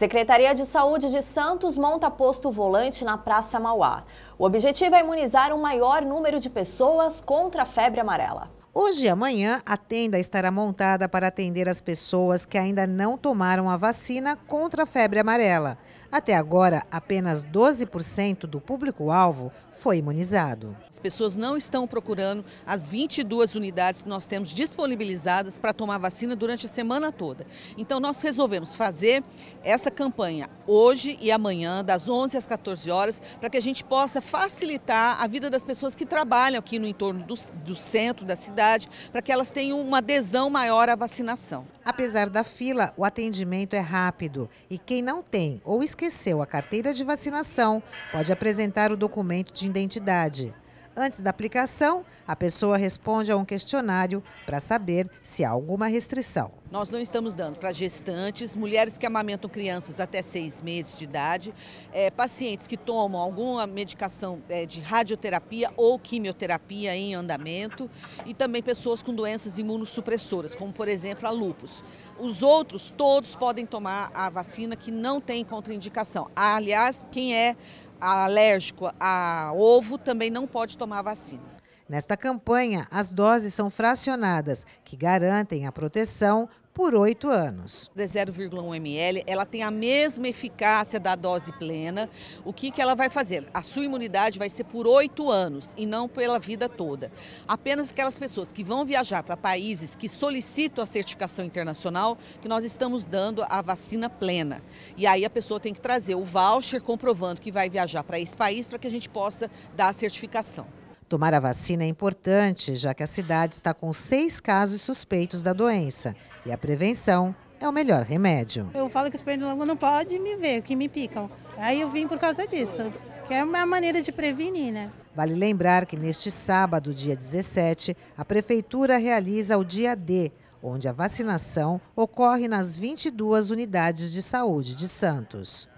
Secretaria de Saúde de Santos monta posto volante na Praça Mauá. O objetivo é imunizar um maior número de pessoas contra a febre amarela. Hoje e amanhã, a tenda estará montada para atender as pessoas que ainda não tomaram a vacina contra a febre amarela. Até agora, apenas 12% do público-alvo foi imunizado. As pessoas não estão procurando as 22 unidades que nós temos disponibilizadas para tomar vacina durante a semana toda. Então nós resolvemos fazer essa campanha hoje e amanhã, das 11 às 14 horas, para que a gente possa facilitar a vida das pessoas que trabalham aqui no entorno do, do centro da cidade, para que elas tenham uma adesão maior à vacinação. Apesar da fila, o atendimento é rápido e quem não tem ou esquece esqueceu a carteira de vacinação pode apresentar o documento de identidade. Antes da aplicação, a pessoa responde a um questionário para saber se há alguma restrição. Nós não estamos dando para gestantes, mulheres que amamentam crianças até seis meses de idade, é, pacientes que tomam alguma medicação é, de radioterapia ou quimioterapia em andamento e também pessoas com doenças imunossupressoras, como por exemplo a lupus. Os outros, todos podem tomar a vacina que não tem contraindicação. Aliás, quem é alérgico a ovo também não pode tomar a vacina. Nesta campanha, as doses são fracionadas, que garantem a proteção por oito anos. De 0,1 ml, ela tem a mesma eficácia da dose plena. O que, que ela vai fazer? A sua imunidade vai ser por oito anos e não pela vida toda. Apenas aquelas pessoas que vão viajar para países que solicitam a certificação internacional, que nós estamos dando a vacina plena. E aí a pessoa tem que trazer o voucher comprovando que vai viajar para esse país para que a gente possa dar a certificação. Tomar a vacina é importante, já que a cidade está com seis casos suspeitos da doença e a prevenção é o melhor remédio. Eu falo que os pernilongos não podem me ver, que me picam. Aí eu vim por causa disso, que é uma maneira de prevenir, né? Vale lembrar que neste sábado, dia 17, a prefeitura realiza o dia D, onde a vacinação ocorre nas 22 unidades de saúde de Santos.